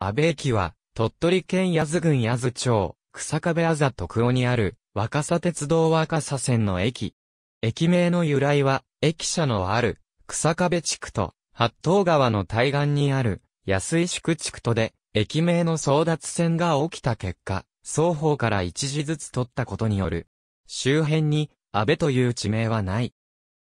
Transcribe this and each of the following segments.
安倍駅は、鳥取県八頭郡八頭町、草壁あざ徳尾にある、若狭鉄道若狭線の駅。駅名の由来は、駅舎のある、草壁地区と、八頭川の対岸にある、安井宿地区とで、駅名の争奪戦が起きた結果、双方から一時ずつ取ったことによる。周辺に、安倍という地名はない。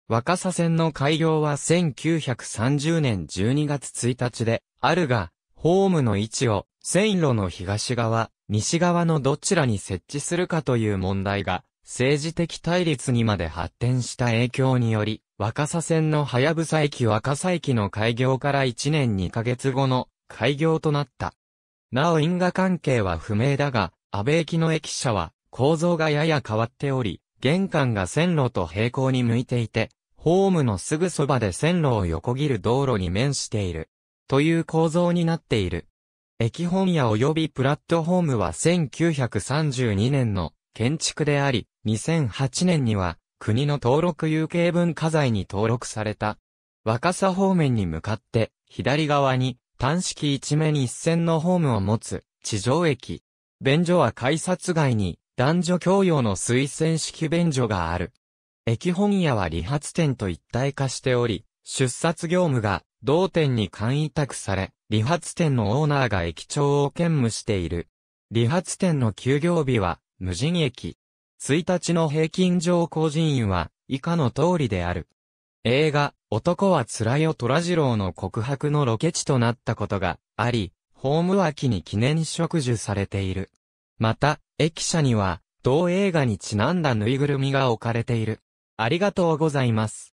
若狭線の開業は1930年12月1日で、あるが、ホームの位置を線路の東側、西側のどちらに設置するかという問題が、政治的対立にまで発展した影響により、若狭線の早草駅若狭駅の開業から1年2ヶ月後の開業となった。なお因果関係は不明だが、安倍駅の駅舎は構造がやや変わっており、玄関が線路と平行に向いていて、ホームのすぐそばで線路を横切る道路に面している。という構造になっている。駅本屋及びプラットフォームは1932年の建築であり、2008年には国の登録有形文化財に登録された。若狭方面に向かって、左側に単式一面一線のホームを持つ地上駅。便所は改札外に男女共用の推薦式便所がある。駅本屋は理髪店と一体化しており、出札業務が同店に簡易託され、理髪店のオーナーが駅長を兼務している。理髪店の休業日は、無人駅。1日の平均上工人員は、以下の通りである。映画、男は辛いよ虎次郎の告白のロケ地となったことがあり、ホーム脇に記念植樹されている。また、駅舎には、同映画にちなんだぬいぐるみが置かれている。ありがとうございます。